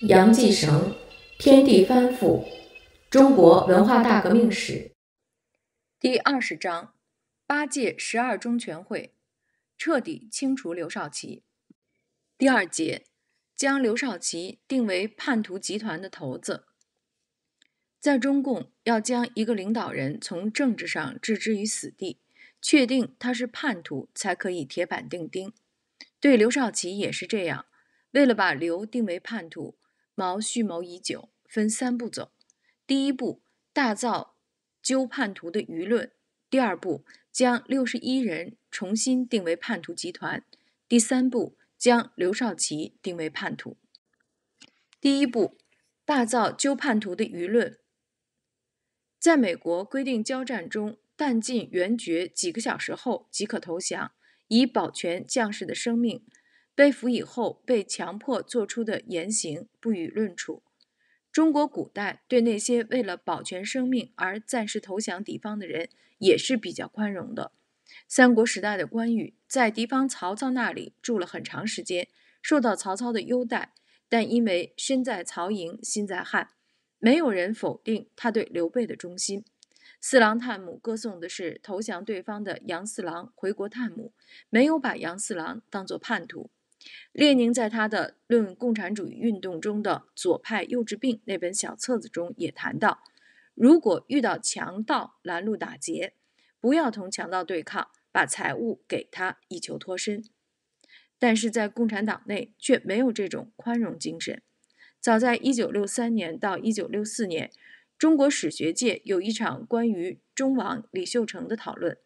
杨继绳，《天地翻覆：中国文化大革命史》第二十章，八届十二中全会彻底清除刘少奇。第二节，将刘少奇定为叛徒集团的头子。在中共要将一个领导人从政治上置之于死地，确定他是叛徒，才可以铁板钉钉。对刘少奇也是这样，为了把刘定为叛徒。毛蓄谋已久，分三步走：第一步，大造纠叛徒的舆论；第二步，将六十一人重新定为叛徒集团；第三步，将刘少奇定为叛徒。第一步，大造纠叛徒的舆论。在美国规定交战中，弹尽援绝，几个小时后即可投降，以保全将士的生命。被俘以后被强迫做出的言行不予论处。中国古代对那些为了保全生命而暂时投降敌方的人也是比较宽容的。三国时代的关羽在敌方曹操那里住了很长时间，受到曹操的优待，但因为身在曹营心在汉，没有人否定他对刘备的忠心。四郎探母歌颂的是投降对方的杨四郎回国探母，没有把杨四郎当作叛徒。列宁在他的《论共产主义运动中的左派幼稚病》那本小册子中也谈到，如果遇到强盗拦路打劫，不要同强盗对抗，把财物给他以求脱身。但是在共产党内却没有这种宽容精神。早在1963年到1964年，中国史学界有一场关于中王李秀成的讨论。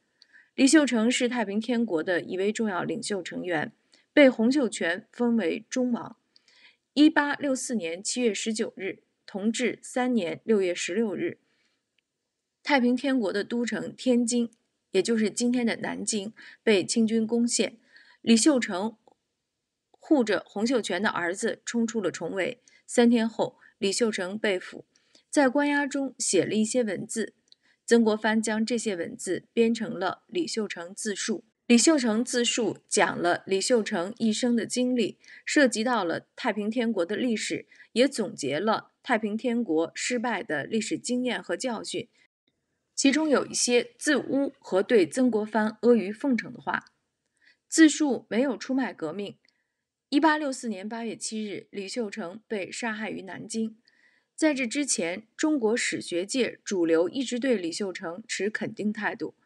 李秀成是太平天国的一位重要领袖成员。被洪秀全封为忠王。一八六四年七月十九日，同治三年六月十六日，太平天国的都城天津，也就是今天的南京，被清军攻陷。李秀成护着洪秀全的儿子冲出了重围。三天后，李秀成被俘，在关押中写了一些文字。曾国藩将这些文字编成了《李秀成自述》。李秀成自述讲了李秀成一生的经历，涉及到了太平天国的历史，也总结了太平天国失败的历史经验和教训，其中有一些自污和对曾国藩阿谀奉承的话。自述没有出卖革命。1864年8月7日，李秀成被杀害于南京。在这之前，中国史学界主流一直对李秀成持肯定态度。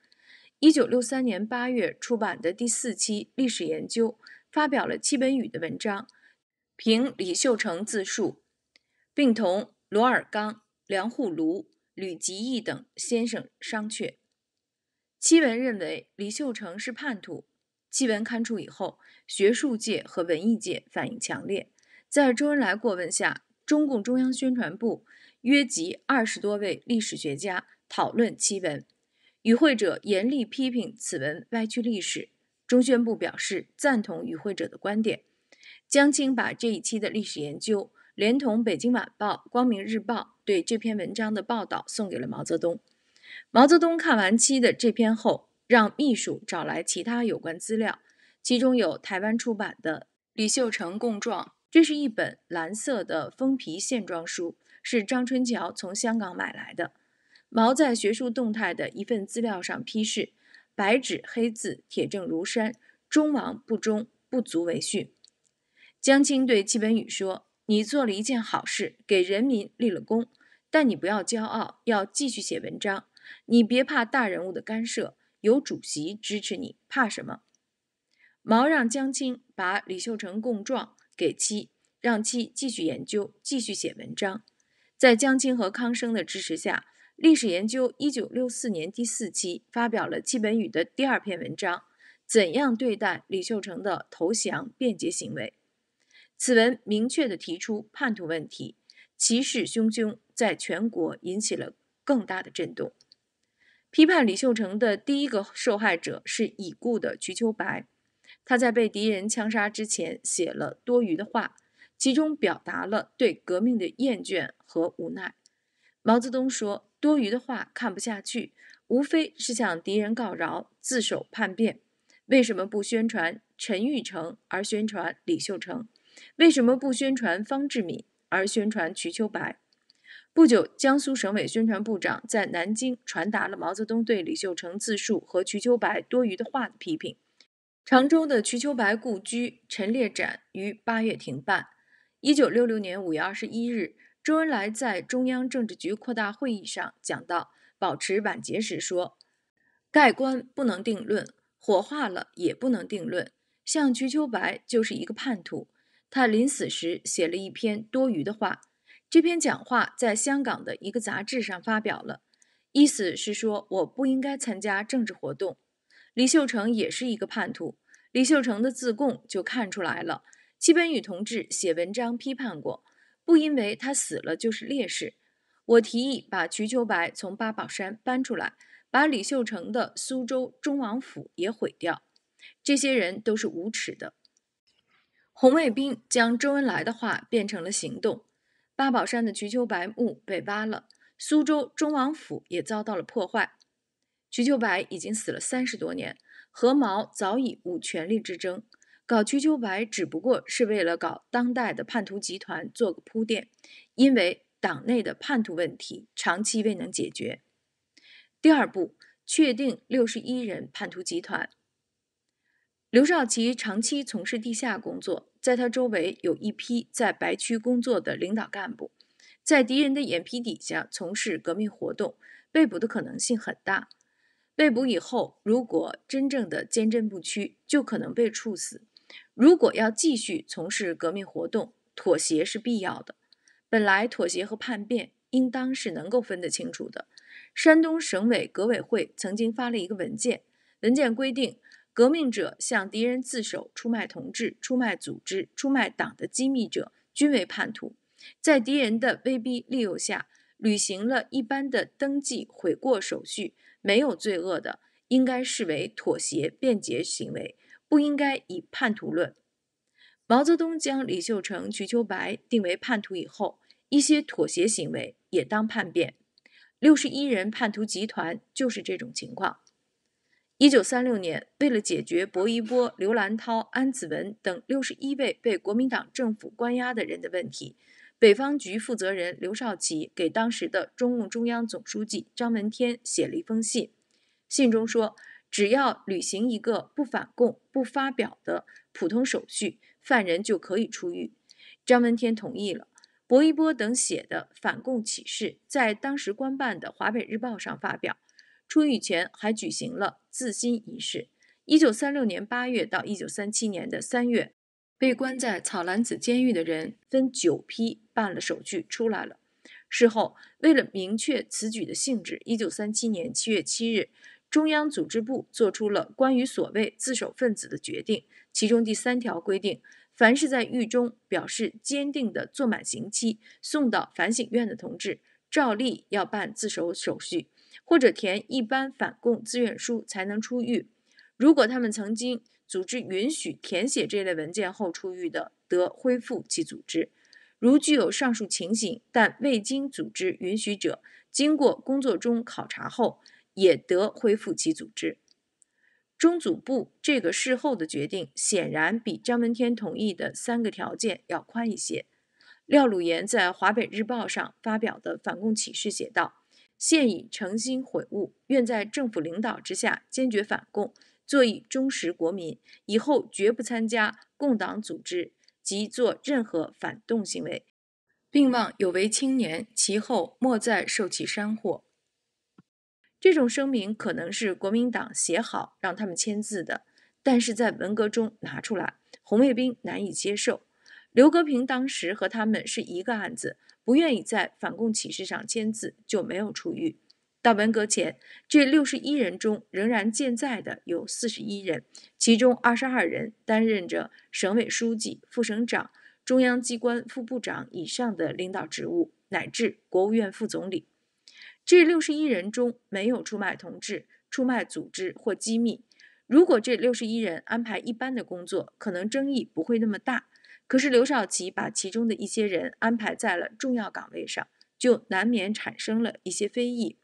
一九六三年八月出版的第四期《历史研究》发表了戚本禹的文章，凭李秀成自述，并同罗尔纲、梁沪庐、吕吉义等先生商榷。戚文认为李秀成是叛徒。戚文刊出以后，学术界和文艺界反应强烈。在周恩来过问下，中共中央宣传部约集二十多位历史学家讨论戚文。与会者严厉批评此文歪曲历史。中宣部表示赞同与会者的观点。江青把这一期的历史研究，连同《北京晚报》《光明日报》对这篇文章的报道，送给了毛泽东。毛泽东看完期的这篇后，让秘书找来其他有关资料，其中有台湾出版的《李秀成供状》，这是一本蓝色的封皮线装书，是张春桥从香港买来的。毛在学术动态的一份资料上批示：“白纸黑字，铁证如山，忠王不忠，不足为训。”江青对戚本禹说：“你做了一件好事，给人民立了功，但你不要骄傲，要继续写文章，你别怕大人物的干涉，有主席支持你，怕什么？”毛让江青把李秀成供状给戚，让戚继续研究，继续写文章。在江青和康生的支持下。历史研究一九六四年第四期发表了戚本禹的第二篇文章《怎样对待李秀成的投降辩解行为》。此文明确地提出叛徒问题，气势汹汹，在全国引起了更大的震动。批判李秀成的第一个受害者是已故的瞿秋白，他在被敌人枪杀之前写了多余的话，其中表达了对革命的厌倦和无奈。毛泽东说。多余的话看不下去，无非是向敌人告饶、自首、叛变。为什么不宣传陈玉成而宣传李秀成？为什么不宣传方志敏而宣传瞿秋白？不久，江苏省委宣传部长在南京传达了毛泽东对李秀成自述和瞿秋白多余的话的批评。常州的瞿秋白故居陈列展于八月停办。一九六六年五月二十一日。周恩来在中央政治局扩大会议上讲到，保持晚节时说：“盖棺不能定论，火化了也不能定论。像瞿秋白就是一个叛徒，他临死时写了一篇多余的话。这篇讲话在香港的一个杂志上发表了，意思是说我不应该参加政治活动。李秀成也是一个叛徒，李秀成的自供就看出来了。戚本禹同志写文章批判过。”不因为他死了就是烈士。我提议把瞿秋白从八宝山搬出来，把李秀成的苏州忠王府也毁掉。这些人都是无耻的。红卫兵将周恩来的话变成了行动，八宝山的瞿秋白墓被挖了，苏州忠王府也遭到了破坏。瞿秋白已经死了三十多年，何毛早已无权力之争。搞瞿秋白只不过是为了搞当代的叛徒集团做个铺垫，因为党内的叛徒问题长期未能解决。第二步，确定六十一人叛徒集团。刘少奇长期从事地下工作，在他周围有一批在白区工作的领导干部，在敌人的眼皮底下从事革命活动，被捕的可能性很大。被捕以后，如果真正的坚贞不屈，就可能被处死。如果要继续从事革命活动，妥协是必要的。本来妥协和叛变应当是能够分得清楚的。山东省委革委会曾经发了一个文件，文件规定，革命者向敌人自首、出卖同志、出卖组织、出卖党的机密者，均为叛徒。在敌人的威逼利诱下，履行了一般的登记悔过手续，没有罪恶的，应该视为妥协便捷行为。不应该以叛徒论。毛泽东将李秀成、瞿秋白定为叛徒以后，一些妥协行为也当叛变。六十一人叛徒集团就是这种情况。一九三六年，为了解决薄一波、刘兰涛、安子文等六十一位被国民党政府关押的人的问题，北方局负责人刘少奇给当时的中共中央总书记张闻天写了一封信，信中说。只要履行一个不反共、不发表的普通手续，犯人就可以出狱。张闻天同意了。薄一波等写的反共启事在当时官办的《华北日报》上发表。出狱前还举行了自新仪式。一九三六年八月到一九三七年的三月，被关在草岚子监狱的人分九批办了手续出来了。事后，为了明确此举的性质，一九三七年七月七日。中央组织部作出了关于所谓自首分子的决定，其中第三条规定，凡是在狱中表示坚定的，坐满刑期，送到反省院的同志，照例要办自首手续，或者填一般反共自愿书才能出狱。如果他们曾经组织允许填写这类文件后出狱的，得恢复其组织。如具有上述情形，但未经组织允许者，经过工作中考察后。也得恢复其组织。中组部这个事后的决定显然比张闻天同意的三个条件要宽一些。廖鲁炎在《华北日报》上发表的反共启事写道：“现已诚心悔悟，愿在政府领导之下坚决反共，做一忠实国民，以后绝不参加共党组织及做任何反动行为，并望有为青年其后莫再受其山祸。”这种声明可能是国民党写好让他们签字的，但是在文革中拿出来，红卫兵难以接受。刘格平当时和他们是一个案子，不愿意在反共启事上签字，就没有出狱。到文革前，这六十一人中仍然健在的有四十一人，其中二十二人担任着省委书记、副省长、中央机关副部长以上的领导职务，乃至国务院副总理。这六十一人中没有出卖同志、出卖组织或机密。如果这六十一人安排一般的工作，可能争议不会那么大。可是刘少奇把其中的一些人安排在了重要岗位上，就难免产生了一些非议。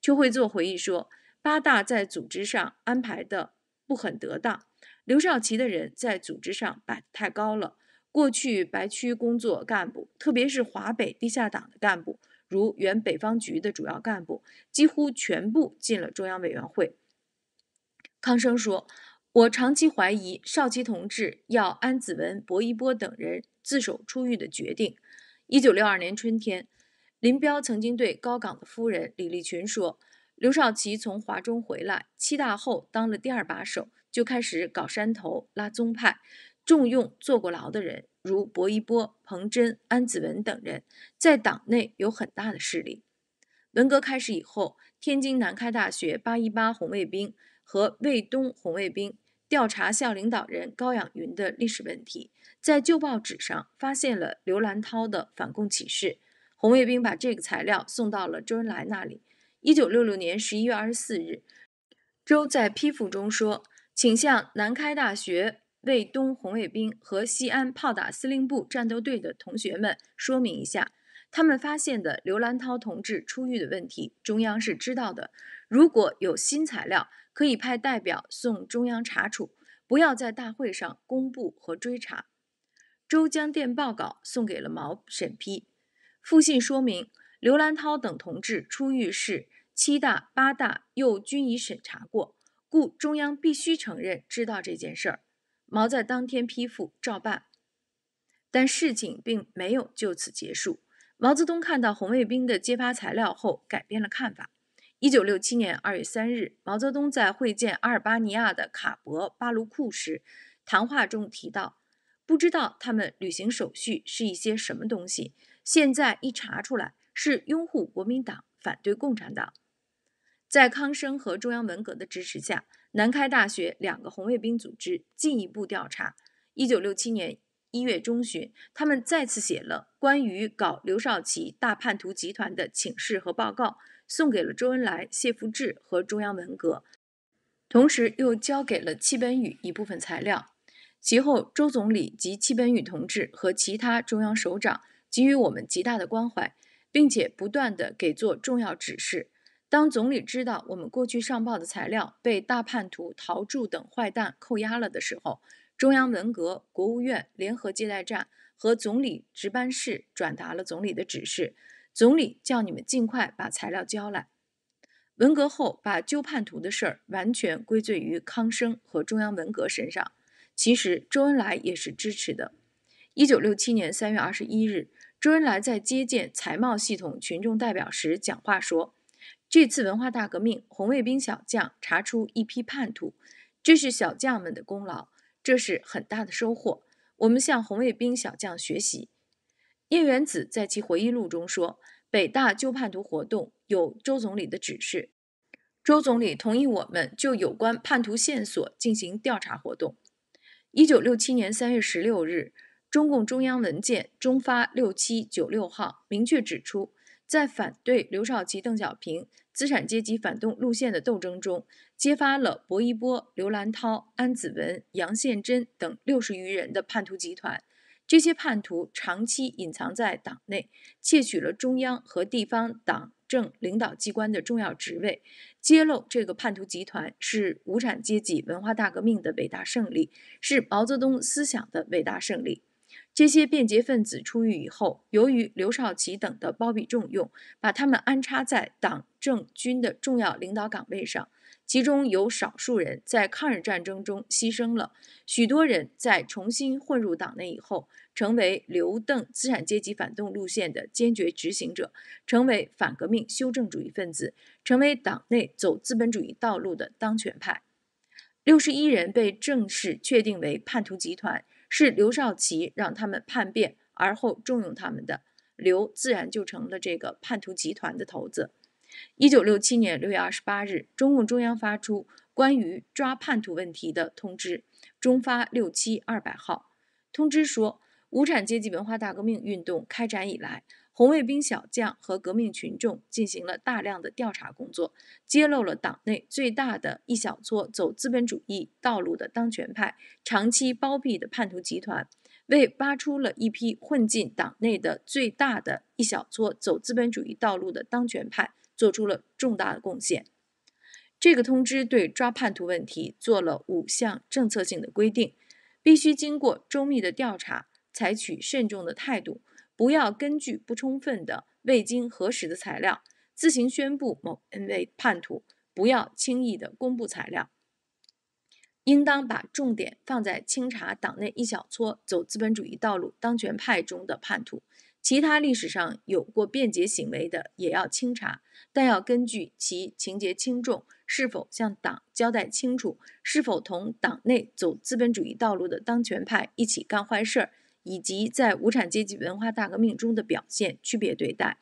邱会作回忆说：“八大在组织上安排的不很得当，刘少奇的人在组织上摆太高了。过去白区工作干部，特别是华北地下党的干部。”如原北方局的主要干部几乎全部进了中央委员会。康生说：“我长期怀疑少奇同志要安子文、薄一波等人自首出狱的决定。”一九六二年春天，林彪曾经对高岗的夫人李立群说：“刘少奇从华中回来，七大后当了第二把手，就开始搞山头、拉宗派。”重用坐过牢的人，如薄一波、彭真、安子文等人，在党内有很大的势力。文革开始以后，天津南开大学八一八红卫兵和卫东红卫兵调查校领导人高养云的历史问题，在旧报纸上发现了刘兰涛的反共启事。红卫兵把这个材料送到了周恩来那里。一九六六年十一月二十四日，周在批复中说：“请向南开大学。”卫东红卫兵和西安炮打司令部战斗队的同学们，说明一下，他们发现的刘兰涛同志出狱的问题，中央是知道的。如果有新材料，可以派代表送中央查处，不要在大会上公布和追查。周江电报稿送给了毛审批，复信说明刘兰涛等同志出狱是七大、八大又均已审查过，故中央必须承认知道这件事儿。毛在当天批复照办，但事情并没有就此结束。毛泽东看到红卫兵的揭发材料后，改变了看法。一九六七年二月三日，毛泽东在会见阿尔巴尼亚的卡博巴卢库时，谈话中提到：“不知道他们履行手续是一些什么东西，现在一查出来是拥护国民党，反对共产党。”在康生和中央文革的支持下。南开大学两个红卫兵组织进一步调查。一九六七年一月中旬，他们再次写了关于搞刘少奇大叛徒集团的请示和报告，送给了周恩来、谢富治和中央文革，同时又交给了戚本禹一部分材料。其后，周总理及戚本禹同志和其他中央首长给予我们极大的关怀，并且不断的给做重要指示。当总理知道我们过去上报的材料被大叛徒陶铸等坏蛋扣押了的时候，中央文革、国务院联合接待站和总理值班室转达了总理的指示，总理叫你们尽快把材料交来。文革后，把纠叛徒的事儿完全归罪于康生和中央文革身上，其实周恩来也是支持的。一九六七年三月二十一日，周恩来在接见财贸系统群众代表时讲话说。这次文化大革命，红卫兵小将查出一批叛徒，这是小将们的功劳，这是很大的收获。我们向红卫兵小将学习。叶元子在其回忆录中说：“北大揪叛徒活动有周总理的指示，周总理同意我们就有关叛徒线索进行调查活动。”一九六七年三月十六日，中共中央文件中发六七九六号明确指出。在反对刘少奇、邓小平资产阶级反动路线的斗争中，揭发了薄一波、刘兰涛、安子文、杨宪珍等六十余人的叛徒集团。这些叛徒长期隐藏在党内，窃取了中央和地方党政领导机关的重要职位。揭露这个叛徒集团，是无产阶级文化大革命的伟大胜利，是毛泽东思想的伟大胜利。这些变节分子出狱以后，由于刘少奇等的包庇重用，把他们安插在党政军的重要领导岗位上。其中有少数人在抗日战争中牺牲了，许多人在重新混入党内以后，成为刘邓资产阶级反动路线的坚决执行者，成为反革命修正主义分子，成为党内走资本主义道路的当权派。六十一人被正式确定为叛徒集团。是刘少奇让他们叛变，而后重用他们的刘，自然就成了这个叛徒集团的头子。一九六七年六月二十八日，中共中央发出关于抓叛徒问题的通知，中发六七二百号通知说，无产阶级文化大革命运动开展以来。红卫兵小将和革命群众进行了大量的调查工作，揭露了党内最大的一小撮走资本主义道路的当权派长期包庇的叛徒集团，为扒出了一批混进党内的最大的一小撮走资本主义道路的当权派做出了重大的贡献。这个通知对抓叛徒问题做了五项政策性的规定：必须经过周密的调查，采取慎重的态度。不要根据不充分的、未经核实的材料自行宣布某 N 位叛徒，不要轻易的公布材料。应当把重点放在清查党内一小撮走资本主义道路当权派中的叛徒，其他历史上有过变节行为的也要清查，但要根据其情节轻重、是否向党交代清楚、是否同党内走资本主义道路的当权派一起干坏事儿。以及在无产阶级文化大革命中的表现，区别对待，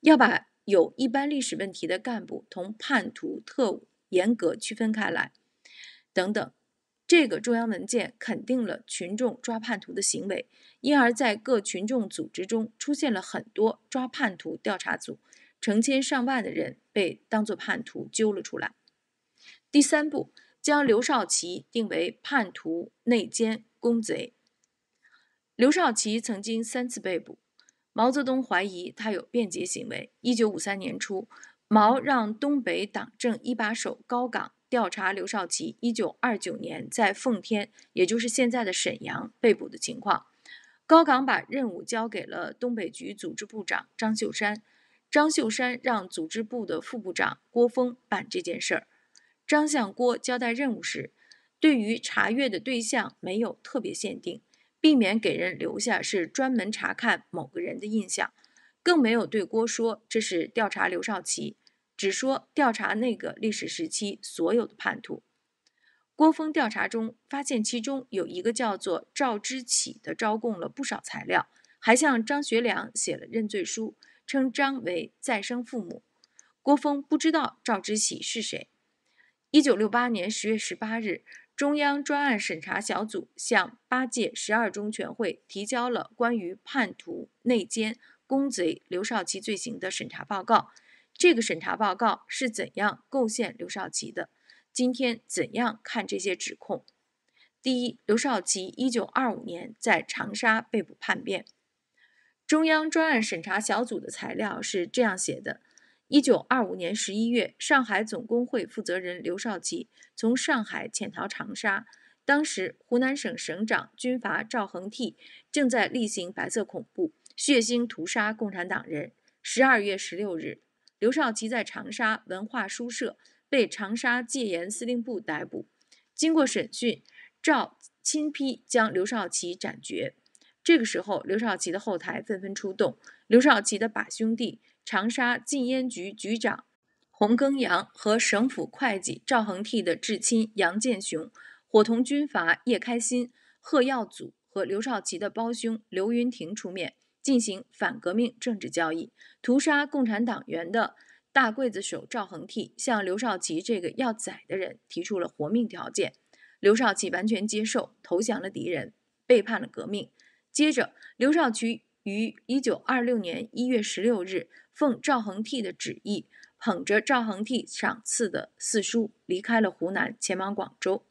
要把有一般历史问题的干部同叛徒特务严格区分开来，等等。这个中央文件肯定了群众抓叛徒的行为，因而，在各群众组织中出现了很多抓叛徒调查组，成千上万的人被当作叛徒揪了出来。第三步，将刘少奇定为叛徒、内奸、公贼。刘少奇曾经三次被捕，毛泽东怀疑他有变节行为。一九五三年初，毛让东北党政一把手高岗调查刘少奇一九二九年在奉天，也就是现在的沈阳被捕的情况。高岗把任务交给了东北局组织部长张秀山，张秀山让组织部的副部长郭峰办这件事儿。张向郭交代任务时，对于查阅的对象没有特别限定。避免给人留下是专门查看某个人的印象，更没有对郭说这是调查刘少奇，只说调查那个历史时期所有的叛徒。郭峰调查中发现，其中有一个叫做赵之启的，招供了不少材料，还向张学良写了认罪书，称张为再生父母。郭峰不知道赵之启是谁。一九六八年十月十八日。中央专案审查小组向八届十二中全会提交了关于叛徒、内奸、公贼刘少奇罪行的审查报告。这个审查报告是怎样构陷刘少奇的？今天怎样看这些指控？第一，刘少奇一九二五年在长沙被捕叛变。中央专案审查小组的材料是这样写的：一九二五年十一月，上海总工会负责人刘少奇。从上海潜逃长沙，当时湖南省省长军阀赵恒惕正在例行白色恐怖，血腥屠杀共产党人。十二月十六日，刘少奇在长沙文化书社被长沙戒严司令部逮捕。经过审讯，赵钦批将刘少奇斩决。这个时候，刘少奇的后台纷纷出动，刘少奇的把兄弟长沙禁烟局局长。洪庚扬和省府会计赵恒惕的至亲杨建雄，伙同军阀叶开新、贺耀祖和刘少奇的胞兄刘云亭出面进行反革命政治交易，屠杀共产党员的大刽子手赵恒惕向刘少奇这个要宰的人提出了活命条件，刘少奇完全接受，投降了敌人，背叛了革命。接着，刘少奇于一九二六年一月十六日奉赵恒惕的旨意。捧着赵恒惕赏赐的四书离开了湖南，前往广州。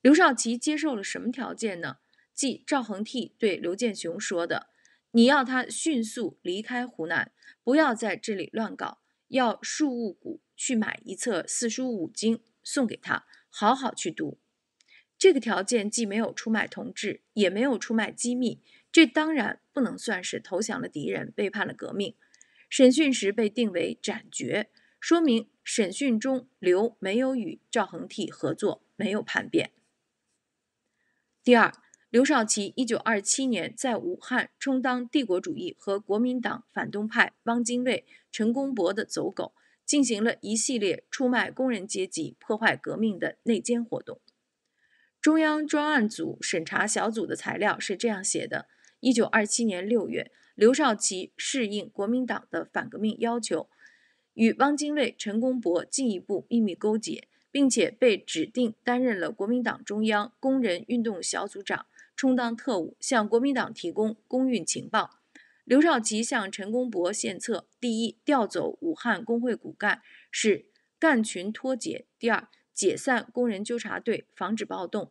刘少奇接受了什么条件呢？即赵恒惕对刘建雄说的：“你要他迅速离开湖南，不要在这里乱搞，要庶务谷去买一册四书五经送给他，好好去读。”这个条件既没有出卖同志，也没有出卖机密，这当然不能算是投降了敌人，背叛了革命。审讯时被定为斩决，说明审讯中刘没有与赵恒惕合作，没有叛变。第二，刘少奇一九二七年在武汉充当帝国主义和国民党反动派汪精卫、陈公博的走狗，进行了一系列出卖工人阶级、破坏革命的内奸活动。中央专案组审查小组的材料是这样写的：一九二七年六月。刘少奇适应国民党的反革命要求，与汪精卫、陈公博进一步秘密勾结，并且被指定担任了国民党中央工人运动小组长，充当特务，向国民党提供工运情报。刘少奇向陈公博献策：第一，调走武汉工会骨干，使干群脱节；第二，解散工人纠察队，防止暴动。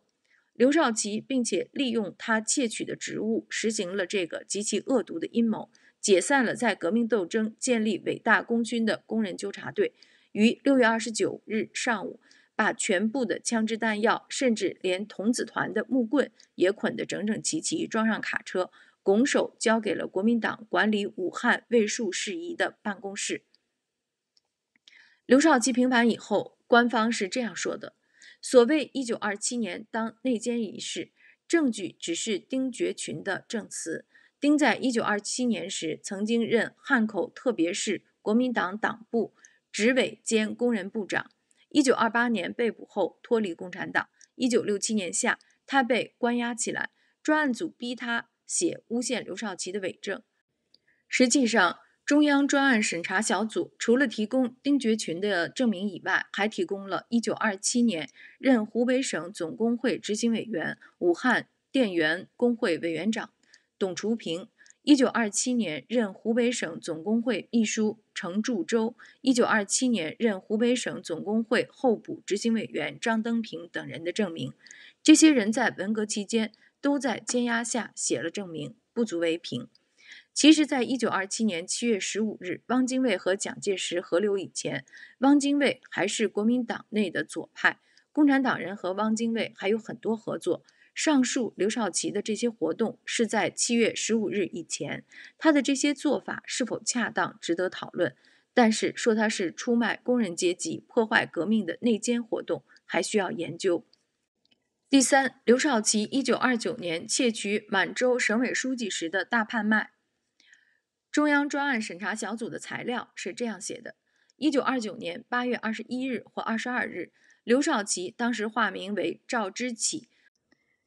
刘少奇，并且利用他窃取的职务，实行了这个极其恶毒的阴谋，解散了在革命斗争建立伟大功勋的工人纠察队，于六月二十九日上午，把全部的枪支弹药，甚至连童子团的木棍也捆得整整齐齐，装上卡车，拱手交给了国民党管理武汉卫戍事宜的办公室。刘少奇平反以后，官方是这样说的。所谓1927年当内奸一事，证据只是丁觉群的证词。丁在1927年时曾经任汉口特别市国民党党部执委兼工人部长。1928年被捕后脱离共产党。1967年夏，他被关押起来，专案组逼他写诬陷刘少奇的伪证。实际上，中央专案审查小组除了提供丁觉群的证明以外，还提供了一九二七年任湖北省总工会执行委员、武汉电员工会委员长董锄平，一九二七年任湖北省总工会秘书程柱周，一九二七年任湖北省总工会候补执行委员张登平等人的证明。这些人在文革期间都在监押下写了证明，不足为凭。其实，在一九二七年七月十五日，汪精卫和蒋介石合流以前，汪精卫还是国民党内的左派，共产党人和汪精卫还有很多合作。上述刘少奇的这些活动是在七月十五日以前，他的这些做法是否恰当，值得讨论。但是，说他是出卖工人阶级、破坏革命的内奸活动，还需要研究。第三，刘少奇一九二九年窃取满洲省委书记时的大拍卖。中央专案审查小组的材料是这样写的：一九二九年八月二十一日或二十二日，刘少奇当时化名为赵之启，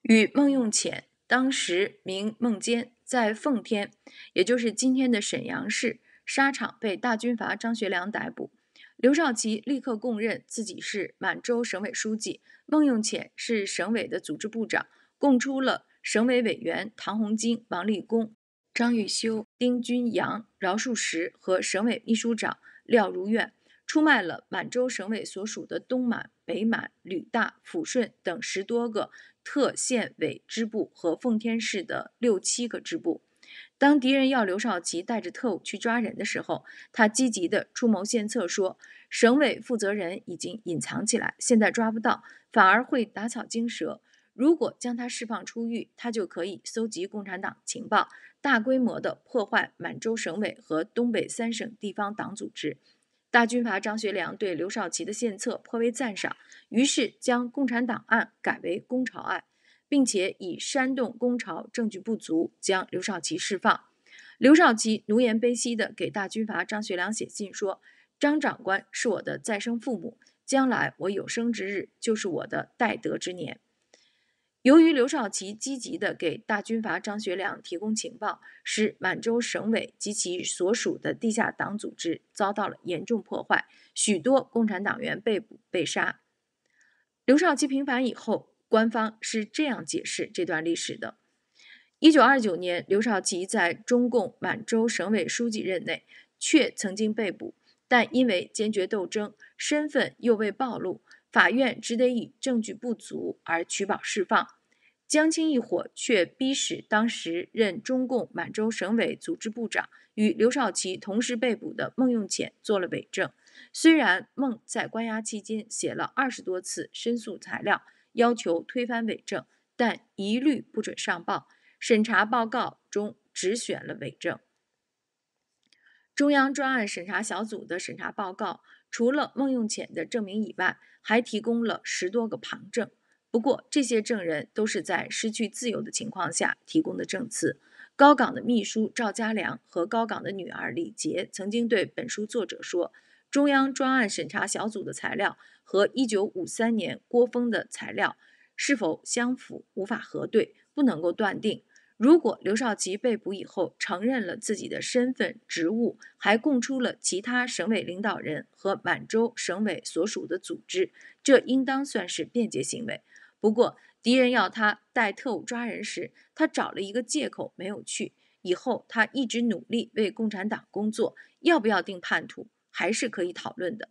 与孟用潜当时名孟坚，在奉天，也就是今天的沈阳市沙场被大军阀张学良逮捕。刘少奇立刻供认自己是满洲省委书记，孟用潜是省委的组织部长，供出了省委委员唐洪金、王立功。张玉修、丁君阳、饶树石和省委秘书长廖如愿，出卖了满洲省委所属的东满、北满、旅大、抚顺等十多个特县委支部和奉天市的六七个支部。当敌人要刘少奇带着特务去抓人的时候，他积极地出谋献策，说省委负责人已经隐藏起来，现在抓不到，反而会打草惊蛇。如果将他释放出狱，他就可以搜集共产党情报，大规模的破坏满洲省委和东北三省地方党组织。大军阀张学良对刘少奇的献策颇为赞赏，于是将共产党案改为工潮案，并且以煽动工潮证据不足，将刘少奇释放。刘少奇奴颜卑膝地给大军阀张学良写信说：“张长官是我的再生父母，将来我有生之日就是我的待德之年。”由于刘少奇积极地给大军阀张学良提供情报，使满洲省委及其所属的地下党组织遭到了严重破坏，许多共产党员被捕被杀。刘少奇平反以后，官方是这样解释这段历史的：一九二九年，刘少奇在中共满洲省委书记任内，却曾经被捕，但因为坚决斗争，身份又未暴露，法院只得以证据不足而取保释放。江青一伙却逼使当时任中共满洲省委组织部长、与刘少奇同时被捕的孟用潜做了伪证。虽然孟在关押期间写了二十多次申诉材料，要求推翻伪证，但一律不准上报。审查报告中只选了伪证。中央专案审查小组的审查报告，除了孟用潜的证明以外，还提供了十多个旁证。不过，这些证人都是在失去自由的情况下提供的证词。高岗的秘书赵家良和高岗的女儿李洁曾经对本书作者说：“中央专案审查小组的材料和1953年郭峰的材料是否相符，无法核对，不能够断定。如果刘少奇被捕以后承认了自己的身份、职务，还供出了其他省委领导人和满洲省委所属的组织，这应当算是辩解行为。”不过，敌人要他带特务抓人时，他找了一个借口没有去。以后他一直努力为共产党工作，要不要定叛徒还是可以讨论的。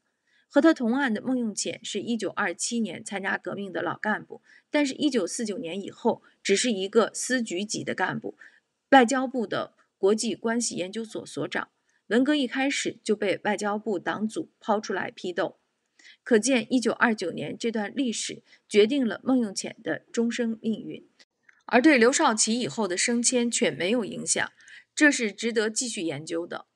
和他同案的孟用潜是一九二七年参加革命的老干部，但是，一九四九年以后只是一个司局级的干部，外交部的国际关系研究所所长。文革一开始就被外交部党组抛出来批斗。可见，一九二九年这段历史决定了孟用潜的终生命运，而对刘少奇以后的升迁却没有影响，这是值得继续研究的。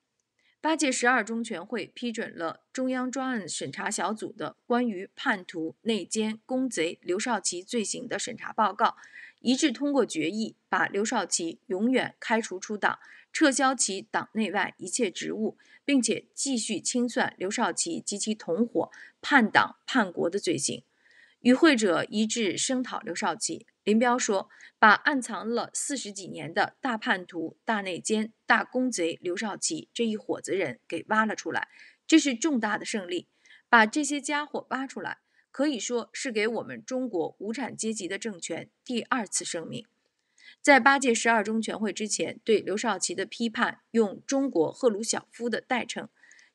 八届十二中全会批准了中央专案审查小组的关于叛徒、内奸、工贼刘少奇罪行的审查报告，一致通过决议，把刘少奇永远开除出党，撤销其党内外一切职务。并且继续清算刘少奇及其同伙叛党叛国的罪行。与会者一致声讨刘少奇。林彪说：“把暗藏了四十几年的大叛徒、大内奸、大公贼刘少奇这一伙子人给挖了出来，这是重大的胜利。把这些家伙挖出来，可以说是给我们中国无产阶级的政权第二次生命。”在八届十二中全会之前，对刘少奇的批判用中国赫鲁晓夫的代称。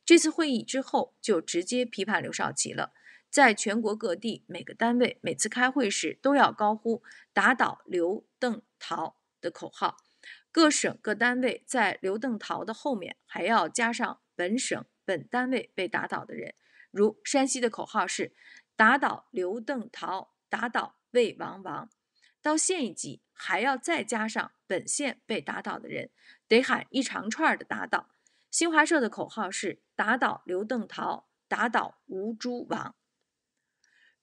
这次会议之后，就直接批判刘少奇了。在全国各地每个单位每次开会时，都要高呼“打倒刘邓陶”的口号。各省各单位在刘邓陶的后面还要加上本省本单位被打倒的人，如山西的口号是“打倒刘邓陶，打倒魏王王”。到县一级，还要再加上本县被打倒的人，得喊一长串的打倒。新华社的口号是“打倒刘邓陶，打倒吴朱王”。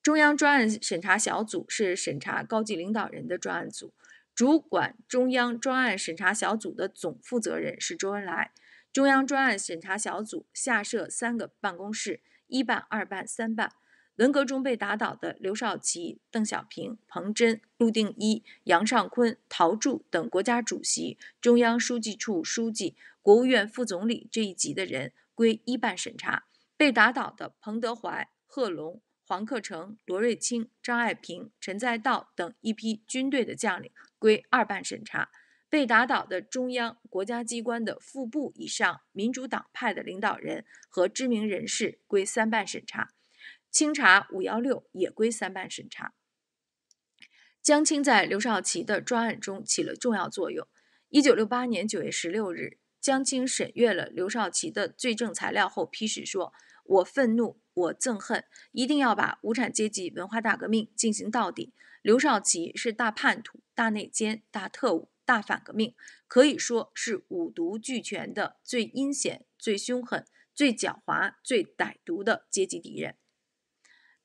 中央专案审查小组是审查高级领导人的专案组，主管中央专案审查小组的总负责人是周恩来。中央专案审查小组下设三个办公室：一办、二办、三办。文革中被打倒的刘少奇、邓小平、彭真、陆定一、杨尚昆、陶铸等国家主席、中央书记处书记、国务院副总理这一级的人，归一办审查；被打倒的彭德怀、贺龙、黄克诚、罗瑞卿、张爱萍、陈再道等一批军队的将领，归二办审查；被打倒的中央国家机关的副部以上民主党派的领导人和知名人士，归三办审查。清查五幺六也归三办审查。江青在刘少奇的专案中起了重要作用。一九六八年九月十六日，江青审阅了刘少奇的罪证材料后批示说：“我愤怒，我憎恨，一定要把无产阶级文化大革命进行到底。刘少奇是大叛徒、大内奸、大特务、大反革命，可以说是五毒俱全的最阴险、最凶狠、最狡猾、最歹毒的阶级敌人。”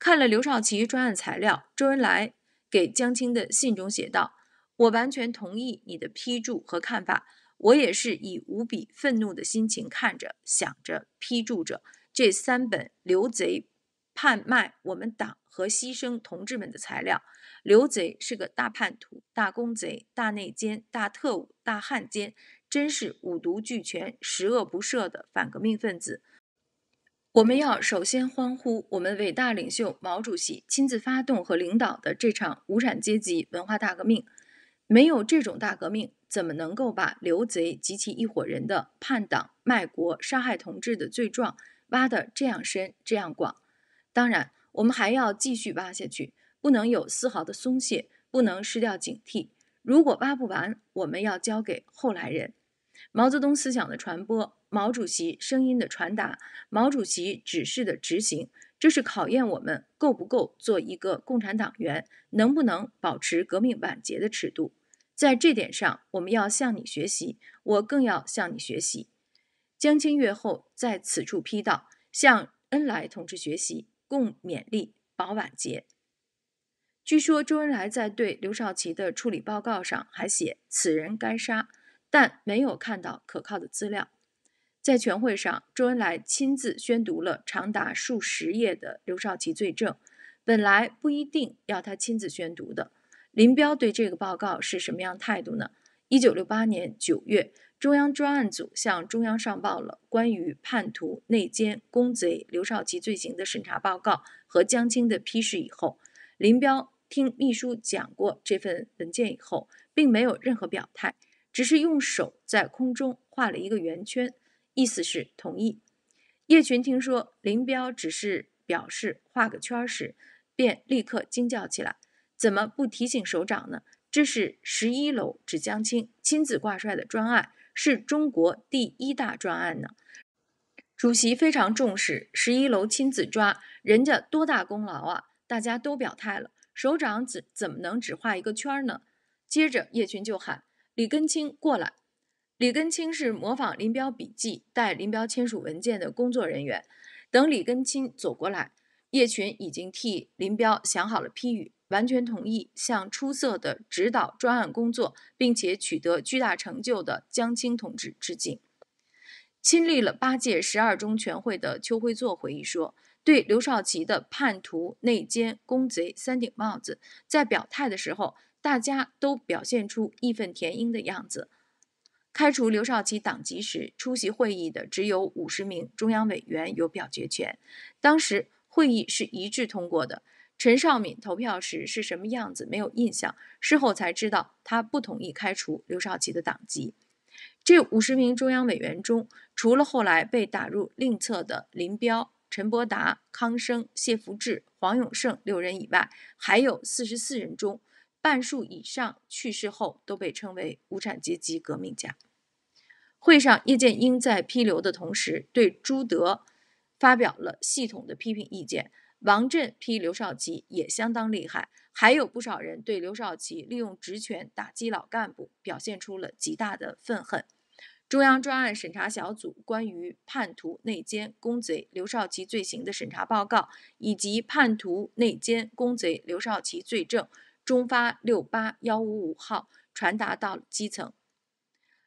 看了刘少奇专案材料，周恩来给江青的信中写道：“我完全同意你的批注和看法，我也是以无比愤怒的心情看着、想着、批注着这三本刘贼叛卖我们党和牺牲同志们的材料。刘贼是个大叛徒、大公贼、大内奸、大特务、大汉奸，真是五毒俱全、十恶不赦的反革命分子。”我们要首先欢呼我们伟大领袖毛主席亲自发动和领导的这场无产阶级文化大革命。没有这种大革命，怎么能够把刘贼及其一伙人的叛党卖国、杀害同志的罪状挖得这样深、这样广？当然，我们还要继续挖下去，不能有丝毫的松懈，不能失掉警惕。如果挖不完，我们要交给后来人。毛泽东思想的传播，毛主席声音的传达，毛主席指示的执行，这是考验我们够不够做一个共产党员，能不能保持革命晚节的尺度。在这点上，我们要向你学习，我更要向你学习。江青月后在此处批道：“向恩来同志学习，共勉励保晚节。”据说周恩来在对刘少奇的处理报告上还写：“此人该杀。”但没有看到可靠的资料。在全会上，周恩来亲自宣读了长达数十页的刘少奇罪证。本来不一定要他亲自宣读的。林彪对这个报告是什么样态度呢？一九六八年九月，中央专案组向中央上报了关于叛徒、内奸、公贼刘少奇罪行的审查报告和江青的批示以后，林彪听秘书讲过这份文件以后，并没有任何表态。只是用手在空中画了一个圆圈，意思是同意。叶群听说林彪只是表示画个圈时，便立刻惊叫起来：“怎么不提醒首长呢？这是十一楼指江青亲自挂帅的专案，是中国第一大专案呢！主席非常重视，十一楼亲自抓，人家多大功劳啊！大家都表态了，首长怎怎么能只画一个圈呢？”接着叶群就喊。李根清过来，李根清是模仿林彪笔记带林彪签署文件的工作人员。等李根清走过来，叶群已经替林彪想好了批语，完全同意向出色的指导专案工作并且取得巨大成就的江青同志致敬。亲历了八届十二中全会的邱会作回忆说，对刘少奇的叛徒、内奸、公贼三顶帽子，在表态的时候。大家都表现出义愤填膺的样子。开除刘少奇党籍时，出席会议的只有五十名中央委员有表决权，当时会议是一致通过的。陈少敏投票时是什么样子没有印象，事后才知道他不同意开除刘少奇的党籍。这五十名中央委员中，除了后来被打入另册的林彪、陈伯达、康生、谢福志、黄永胜六人以外，还有四十四人中。半数以上去世后都被称为无产阶级革命家。会上，叶剑英在批流的同时，对朱德发表了系统的批评意见。王震批刘少奇也相当厉害，还有不少人对刘少奇利用职权打击老干部表现出了极大的愤恨。中央专案审查小组关于叛徒内奸公贼刘少奇罪行的审查报告，以及叛徒内奸公贼刘少奇罪证。中发六八幺五五号传达到基层。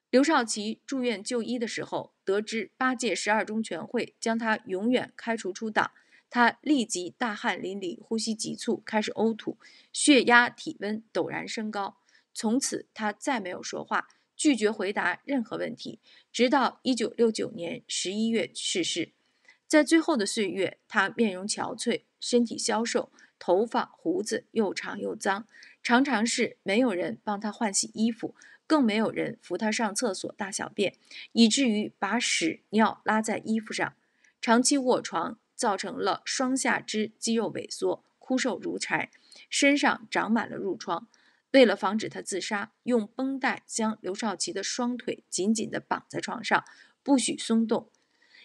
刘少奇住院就医的时候，得知八届十二中全会将他永远开除出党，他立即大汗淋漓，呼吸急促，开始呕吐，血压、体温陡然升高。从此，他再没有说话，拒绝回答任何问题，直到一九六九年十一月逝世。在最后的岁月，他面容憔悴，身体消瘦。头发、胡子又长又脏，常常是没有人帮他换洗衣服，更没有人扶他上厕所大小便，以至于把屎尿拉在衣服上。长期卧床造成了双下肢肌肉萎缩，枯瘦如柴，身上长满了褥疮。为了防止他自杀，用绷带将刘少奇的双腿紧紧地绑在床上，不许松动。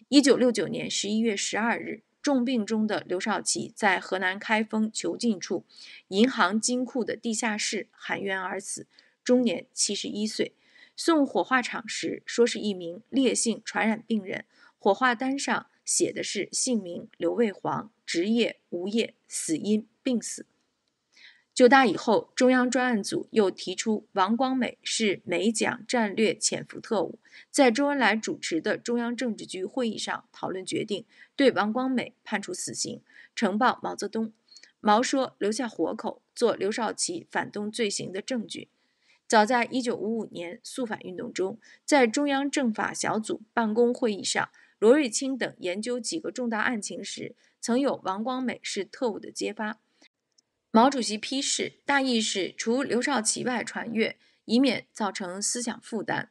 一九六九年十一月十二日。重病中的刘少奇在河南开封囚禁处银行金库的地下室含冤而死，终年七十一岁。送火化场时说是一名烈性传染病人，火化单上写的是姓名刘卫黄，职业无业，死因病死。九大以后，中央专案组又提出王光美是美蒋战略潜伏特务，在周恩来主持的中央政治局会议上讨论决定，对王光美判处死刑，呈报毛泽东。毛说：“留下活口，做刘少奇反动罪行的证据。”早在1955年肃反运动中，在中央政法小组办公会议上，罗瑞卿等研究几个重大案情时，曾有王光美是特务的揭发。毛主席批示大意是：除刘少奇外，传阅，以免造成思想负担。